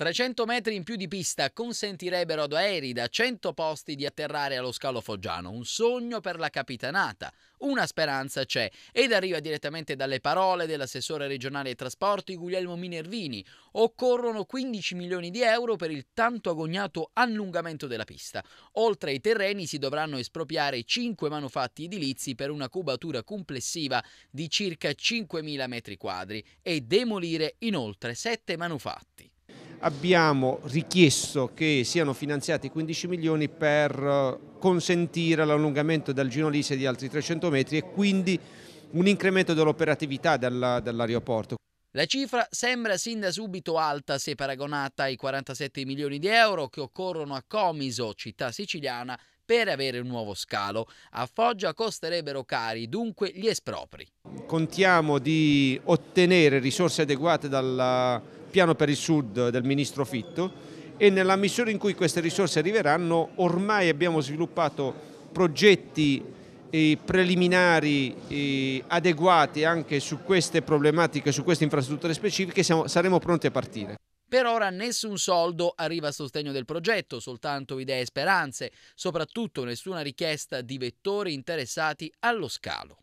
300 metri in più di pista consentirebbero ad aerei da 100 posti di atterrare allo scalo foggiano, un sogno per la capitanata. Una speranza c'è ed arriva direttamente dalle parole dell'assessore regionale ai trasporti Guglielmo Minervini. Occorrono 15 milioni di euro per il tanto agognato allungamento della pista. Oltre ai terreni si dovranno espropriare 5 manufatti edilizi per una cubatura complessiva di circa 5.000 metri quadri e demolire inoltre 7 manufatti abbiamo richiesto che siano finanziati 15 milioni per eh, consentire l'allungamento del Gino Ginolise di altri 300 metri e quindi un incremento dell'operatività dell'aeroporto. La cifra sembra sin da subito alta se paragonata ai 47 milioni di euro che occorrono a Comiso, città siciliana, per avere un nuovo scalo, a Foggia costerebbero cari dunque gli espropri. Contiamo di ottenere risorse adeguate dal piano per il sud del ministro Fitto e nella misura in cui queste risorse arriveranno ormai abbiamo sviluppato progetti eh, preliminari eh, adeguati anche su queste problematiche, su queste infrastrutture specifiche, saremo pronti a partire. Per ora nessun soldo arriva a sostegno del progetto, soltanto idee e speranze, soprattutto nessuna richiesta di vettori interessati allo scalo.